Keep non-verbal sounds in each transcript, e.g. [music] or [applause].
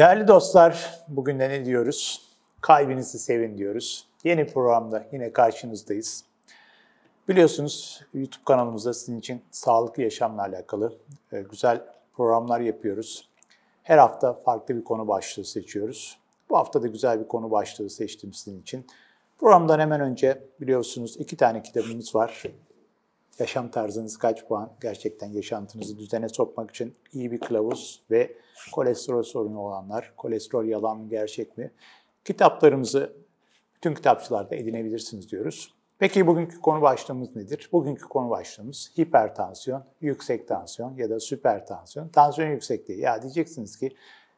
Değerli dostlar, bugün de ne diyoruz? Kalbinizi sevin diyoruz. Yeni programda yine karşınızdayız. Biliyorsunuz YouTube kanalımızda sizin için sağlıklı yaşamla alakalı e, güzel programlar yapıyoruz. Her hafta farklı bir konu başlığı seçiyoruz. Bu hafta da güzel bir konu başlığı seçtim sizin için. Programdan hemen önce biliyorsunuz iki tane kitabımız var yaşam tarzınız kaç puan, gerçekten yaşantınızı düzene sokmak için iyi bir kılavuz ve kolesterol sorunu olanlar, kolesterol yalan mı gerçek mi? Kitaplarımızı bütün kitapçılarda edinebilirsiniz diyoruz. Peki bugünkü konu başlığımız nedir? Bugünkü konu başlığımız hipertansiyon, yüksek tansiyon ya da süpertansiyon, tansiyon yüksekliği. Ya diyeceksiniz ki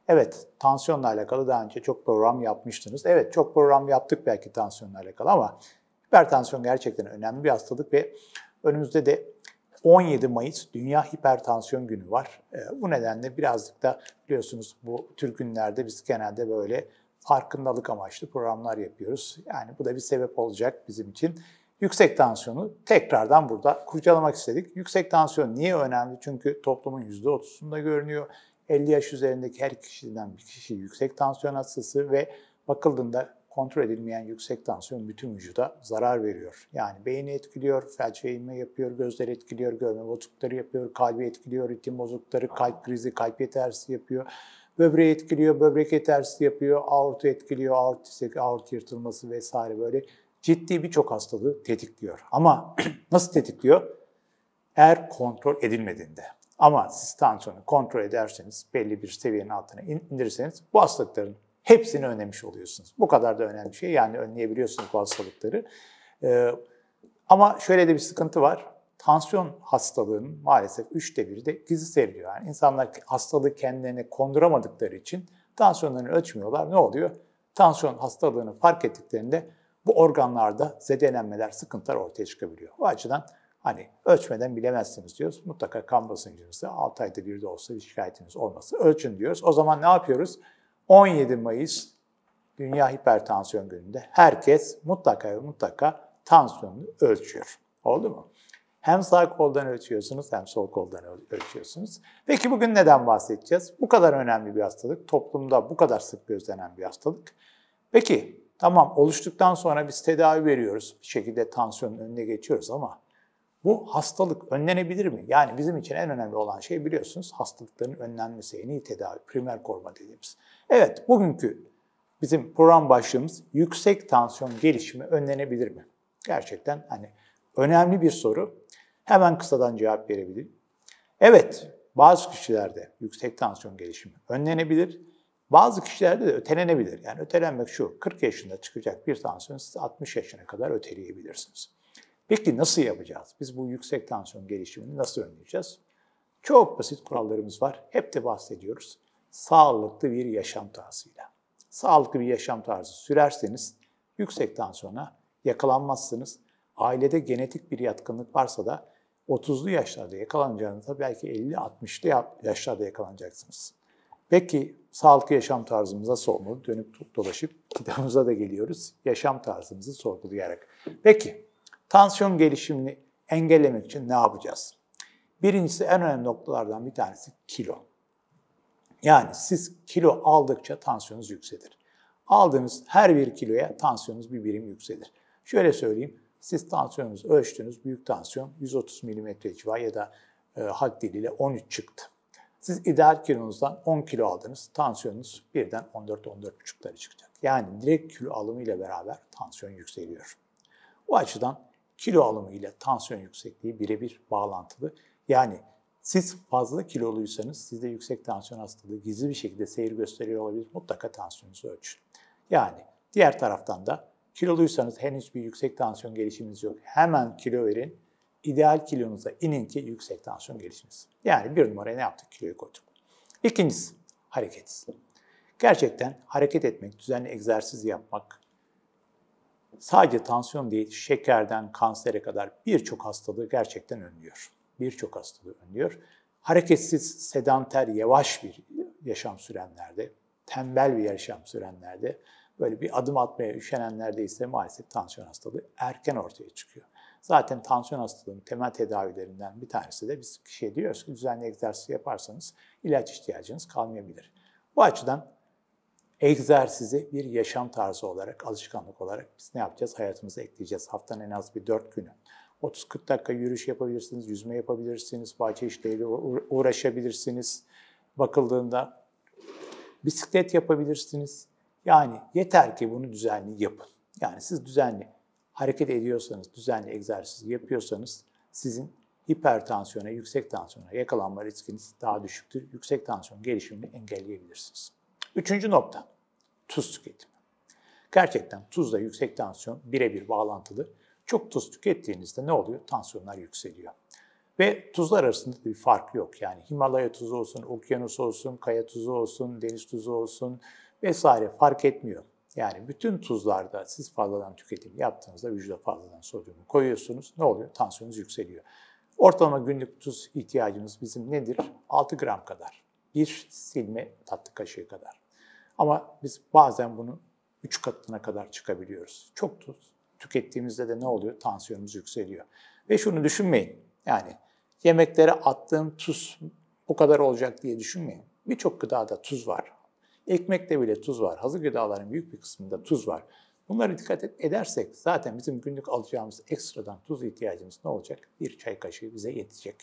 evet tansiyonla alakalı daha önce çok program yapmıştınız. Evet çok program yaptık belki tansiyonla alakalı ama hipertansiyon gerçekten önemli bir hastalık ve Önümüzde de 17 Mayıs Dünya Hipertansiyon Günü var. Ee, bu nedenle birazcık da biliyorsunuz bu tür günlerde biz genelde böyle farkındalık amaçlı programlar yapıyoruz. Yani bu da bir sebep olacak bizim için. Yüksek tansiyonu tekrardan burada kurcalamak istedik. Yüksek tansiyon niye önemli? Çünkü toplumun %30'unda görünüyor. 50 yaş üzerindeki her kişiden bir kişi yüksek tansiyon hastası ve bakıldığında kontrol edilmeyen yüksek tansiyon bütün vücuda zarar veriyor. Yani beyni etkiliyor, felç ve inme yapıyor, gözleri etkiliyor, görme bozuklukları yapıyor, kalbi etkiliyor, ritim bozuklukları, kalp krizi, kalp yetersiz yapıyor. Böbreği etkiliyor, böbrek yetersiz yapıyor, aortu etkiliyor, aort, aort yırtılması vesaire böyle ciddi birçok hastalığı tetikliyor. Ama [clears throat] nasıl tetikliyor? Eğer kontrol edilmediğinde. Ama siz tansiyonu kontrol ederseniz, belli bir seviyenin altına indirirseniz bu hastalıkların hepsini önlemiş oluyorsunuz. Bu kadar da önemli bir şey. Yani önleyebiliyorsunuz bu hastalıkları. Ee, ama şöyle de bir sıkıntı var. Tansiyon hastalığının maalesef üçte biri de gizli seyrediyor. Yani insanlar hastalığı kendilerine konduramadıkları için tansiyonlarını ölçmüyorlar. Ne oluyor? Tansiyon hastalığını fark ettiklerinde bu organlarda zedelenmeler, sıkıntılar ortaya çıkabiliyor. Bu açıdan hani ölçmeden bilemezsiniz diyoruz. Mutlaka kan basıncınızı 6 ayda bir de olsa bir şikayetiniz olması ölçün diyoruz. O zaman ne yapıyoruz? 17 Mayıs Dünya Hipertansiyon Günü'nde herkes mutlaka ve mutlaka tansiyonunu ölçüyor. Oldu mu? Hem sağ koldan ölçüyorsunuz hem sol koldan ölçüyorsunuz. Peki bugün neden bahsedeceğiz? Bu kadar önemli bir hastalık, toplumda bu kadar sık gözlenen bir hastalık. Peki tamam oluştuktan sonra biz tedavi veriyoruz. Bir şekilde tansiyonun önüne geçiyoruz ama bu hastalık önlenebilir mi? Yani bizim için en önemli olan şey biliyorsunuz hastalıkların önlenmesi, en iyi tedavi, primer koruma dediğimiz. Evet, bugünkü bizim program başlığımız yüksek tansiyon gelişimi önlenebilir mi? Gerçekten hani önemli bir soru. Hemen kısadan cevap verebilirim. Evet, bazı kişilerde yüksek tansiyon gelişimi önlenebilir. Bazı kişilerde de ötelenebilir. Yani ötelenmek şu, 40 yaşında çıkacak bir tansiyon siz 60 yaşına kadar öteleyebilirsiniz. Peki nasıl yapacağız? Biz bu yüksek tansiyon gelişimini nasıl önleyeceğiz? Çok basit kurallarımız var. Hep de bahsediyoruz. Sağlıklı bir yaşam tarzıyla. Sağlıklı bir yaşam tarzı sürerseniz yüksek tansiyona yakalanmazsınız. Ailede genetik bir yatkınlık varsa da 30'lu yaşlarda yakalanacağınızda belki 50-60'lı yaşlarda yakalanacaksınız. Peki sağlıklı yaşam tarzımız nasıl olmalı? Dönüp dolaşıp kitabımıza da geliyoruz. Yaşam tarzımızı sorgulayarak. Peki Tansiyon gelişimini engellemek için ne yapacağız? Birincisi en önemli noktalardan bir tanesi kilo. Yani siz kilo aldıkça tansiyonunuz yükselir. Aldığınız her bir kiloya tansiyonunuz bir birim yükselir. Şöyle söyleyeyim, siz tansiyonunuzu ölçtüğünüz büyük tansiyon 130 mm civar ya da e, had diliyle 13 çıktı. Siz ideal kilonuzdan 10 kilo aldınız, tansiyonunuz birden 14-14,5'lara çıkacak. Yani direkt kilo alımı ile beraber tansiyon yükseliyor. Bu açıdan kilo alımı ile tansiyon yüksekliği birebir bağlantılı. Yani siz fazla kiloluysanız sizde yüksek tansiyon hastalığı gizli bir şekilde seyir gösteriyor olabilir. Mutlaka tansiyonunuzu ölçün. Yani diğer taraftan da kiloluysanız henüz bir yüksek tansiyon gelişiminiz yok. Hemen kilo verin. İdeal kilonuza inin ki yüksek tansiyon gelişmesi. Yani bir numaraya ne yaptık? Kiloyu koyduk. İkincisi hareket. Gerçekten hareket etmek, düzenli egzersiz yapmak, sadece tansiyon değil, şekerden kansere kadar birçok hastalığı gerçekten önlüyor. Birçok hastalığı önlüyor. Hareketsiz, sedanter, yavaş bir yaşam sürenlerde, tembel bir yaşam sürenlerde, böyle bir adım atmaya üşenenlerde ise maalesef tansiyon hastalığı erken ortaya çıkıyor. Zaten tansiyon hastalığının temel tedavilerinden bir tanesi de biz kişiye diyoruz ki düzenli egzersiz yaparsanız ilaç ihtiyacınız kalmayabilir. Bu açıdan egzersizi bir yaşam tarzı olarak, alışkanlık olarak biz ne yapacağız? Hayatımıza ekleyeceğiz. Haftanın en az bir 4 günü. 30-40 dakika yürüyüş yapabilirsiniz, yüzme yapabilirsiniz, bahçe işleriyle uğraşabilirsiniz. Bakıldığında bisiklet yapabilirsiniz. Yani yeter ki bunu düzenli yapın. Yani siz düzenli hareket ediyorsanız, düzenli egzersiz yapıyorsanız sizin hipertansiyona, yüksek tansiyona yakalanma riskiniz daha düşüktür. Yüksek tansiyon gelişimini engelleyebilirsiniz. Üçüncü nokta, tuz tüketimi. Gerçekten tuzla yüksek tansiyon birebir bağlantılı. Çok tuz tükettiğinizde ne oluyor? Tansiyonlar yükseliyor. Ve tuzlar arasında bir fark yok. Yani Himalaya tuzu olsun, okyanus olsun, kaya tuzu olsun, deniz tuzu olsun vesaire fark etmiyor. Yani bütün tuzlarda siz fazladan tüketim yaptığınızda vücuda fazladan sodyumu koyuyorsunuz. Ne oluyor? Tansiyonunuz yükseliyor. Ortalama günlük tuz ihtiyacımız bizim nedir? 6 gram kadar. Bir silme tatlı kaşığı kadar. Ama biz bazen bunun 3 katına kadar çıkabiliyoruz. Çok tuz tükettiğimizde de ne oluyor? Tansiyonumuz yükseliyor. Ve şunu düşünmeyin. Yani yemeklere attığım tuz bu kadar olacak diye düşünmeyin. Birçok gıdada tuz var. Ekmekte bile tuz var. Hazır gıdaların büyük bir kısmında tuz var. Bunlara dikkat edersek zaten bizim günlük alacağımız ekstradan tuz ihtiyacımız ne olacak? Bir çay kaşığı bize yetecek.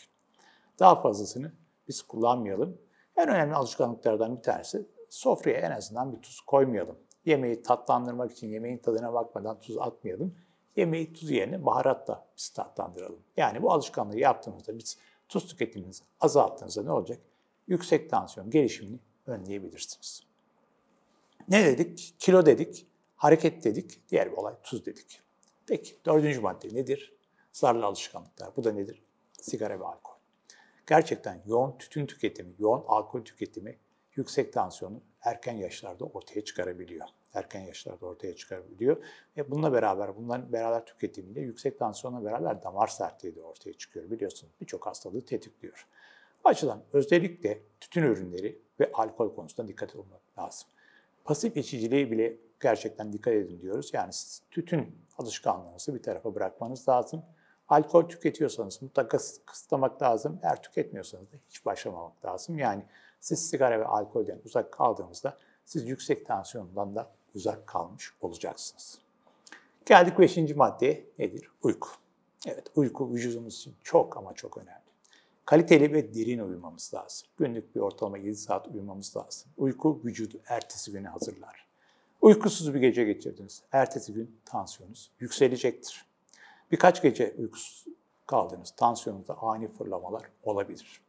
Daha fazlasını biz kullanmayalım. En önemli alışkanlıklardan bir tanesi sofraya en azından bir tuz koymayalım. Yemeği tatlandırmak için yemeğin tadına bakmadan tuz atmayalım. Yemeği tuz yerine baharatla biz tatlandıralım. Yani bu alışkanlığı yaptığımızda biz tuz tüketimimizi azalttığınızda ne olacak? Yüksek tansiyon gelişimini önleyebilirsiniz. Ne dedik? Kilo dedik, hareket dedik, diğer bir olay tuz dedik. Peki dördüncü madde nedir? Zararlı alışkanlıklar. Bu da nedir? Sigara ve alkol. Gerçekten yoğun tütün tüketimi, yoğun alkol tüketimi yüksek tansiyonu erken yaşlarda ortaya çıkarabiliyor. Erken yaşlarda ortaya çıkarabiliyor. Ve bununla beraber, bunların beraber tüketiminde yüksek tansiyonla beraber damar sertliği de ortaya çıkıyor. Biliyorsunuz birçok hastalığı tetikliyor. Bu açıdan özellikle tütün ürünleri ve alkol konusunda dikkat olmak lazım. Pasif içiciliği bile gerçekten dikkat edin diyoruz. Yani siz tütün alışkanlığınızı bir tarafa bırakmanız lazım. Alkol tüketiyorsanız mutlaka kısıtlamak lazım. Eğer tüketmiyorsanız da hiç başlamamak lazım. Yani siz sigara ve alkolden uzak kaldığınızda siz yüksek tansiyondan da uzak kalmış olacaksınız. Geldik beşinci madde nedir? Uyku. Evet uyku vücudumuz için çok ama çok önemli. Kaliteli ve derin uyumamız lazım. Günlük bir ortalama 7 saat uyumamız lazım. Uyku vücudu ertesi güne hazırlar. Uykusuz bir gece geçirdiniz. Ertesi gün tansiyonunuz yükselecektir. Birkaç gece uykusuz kaldınız. Tansiyonunuzda ani fırlamalar olabilir.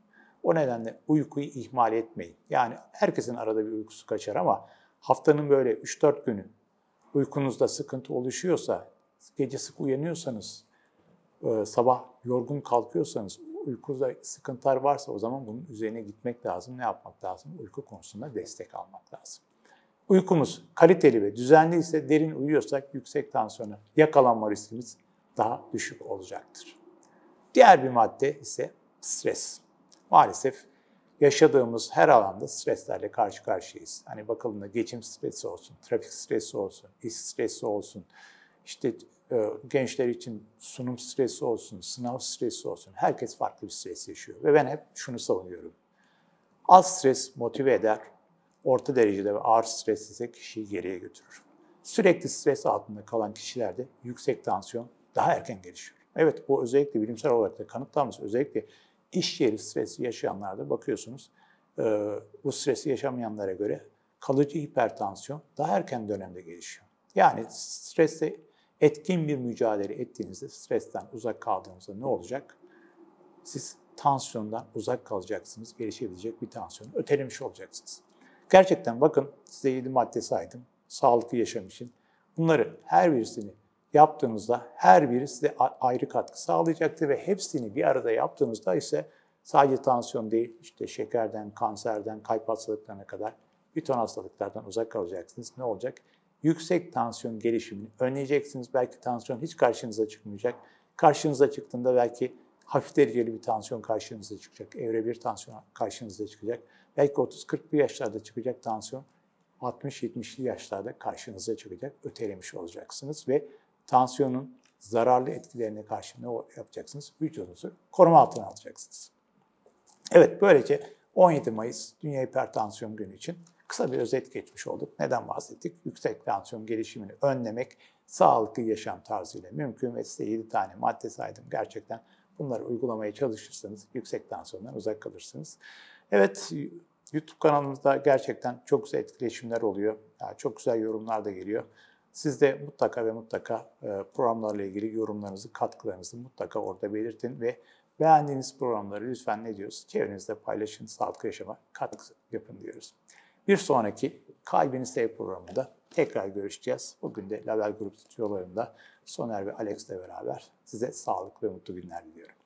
O nedenle uykuyu ihmal etmeyin. Yani herkesin arada bir uykusu kaçar ama haftanın böyle 3-4 günü uykunuzda sıkıntı oluşuyorsa, gece sık uyanıyorsanız, e, sabah yorgun kalkıyorsanız, uykuda sıkıntılar varsa o zaman bunun üzerine gitmek lazım. Ne yapmak lazım? Uyku konusunda destek almak lazım. Uykumuz kaliteli ve düzenli ise derin uyuyorsak yüksek tansiyona yakalanma riskimiz daha düşük olacaktır. Diğer bir madde ise stres. Maalesef yaşadığımız her alanda streslerle karşı karşıyayız. Hani bakalım bakıldığında geçim stresi olsun, trafik stresi olsun, iş stresi olsun, işte e, gençler için sunum stresi olsun, sınav stresi olsun. Herkes farklı bir stres yaşıyor ve ben hep şunu savunuyorum. Az stres motive eder, orta derecede ve ağır stres ise kişiyi geriye götürür. Sürekli stres altında kalan kişilerde yüksek tansiyon daha erken gelişiyor. Evet bu özellikle bilimsel olarak da kanıtlanmış. Özellikle iş yeri stresi yaşayanlarda bakıyorsunuz e, bu stresi yaşamayanlara göre kalıcı hipertansiyon daha erken dönemde gelişiyor. Yani stresle etkin bir mücadele ettiğinizde, stresten uzak kaldığınızda ne olacak? Siz tansiyondan uzak kalacaksınız, gelişebilecek bir tansiyonu ötelemiş olacaksınız. Gerçekten bakın size 7 madde saydım, sağlıklı yaşam için. Bunları her birisini yaptığınızda her biri size ayrı katkı sağlayacaktır ve hepsini bir arada yaptığınızda ise sadece tansiyon değil, işte şekerden, kanserden, kalp hastalıklarına kadar bir ton hastalıklardan uzak kalacaksınız. Ne olacak? Yüksek tansiyon gelişimini önleyeceksiniz. Belki tansiyon hiç karşınıza çıkmayacak. Karşınıza çıktığında belki hafif dereceli bir tansiyon karşınıza çıkacak. Evre bir tansiyon karşınıza çıkacak. Belki 30-40'lı yaşlarda çıkacak tansiyon 60-70'li yaşlarda karşınıza çıkacak. Ötelemiş olacaksınız ve tansiyonun zararlı etkilerine karşı ne yapacaksınız? Vücudunuzu koruma altına alacaksınız. Evet böylece 17 Mayıs Dünya Hipertansiyon Günü için kısa bir özet geçmiş olduk. Neden bahsettik? Yüksek tansiyon gelişimini önlemek sağlıklı yaşam tarzıyla mümkün ve size 7 tane madde saydım. Gerçekten bunları uygulamaya çalışırsanız yüksek tansiyondan uzak kalırsınız. Evet YouTube kanalımızda gerçekten çok güzel etkileşimler oluyor. Yani çok güzel yorumlar da geliyor. Siz de mutlaka ve mutlaka e, programlarla ilgili yorumlarınızı, katkılarınızı mutlaka orada belirtin ve beğendiğiniz programları lütfen ne diyoruz? Çevrenizde paylaşın, sağlıklı yaşama katkı yapın diyoruz. Bir sonraki Kalbiniz Ev programında tekrar görüşeceğiz. Bugün de Label Grup stüdyolarında Soner ve Alex ile beraber size sağlıklı ve mutlu günler diliyorum.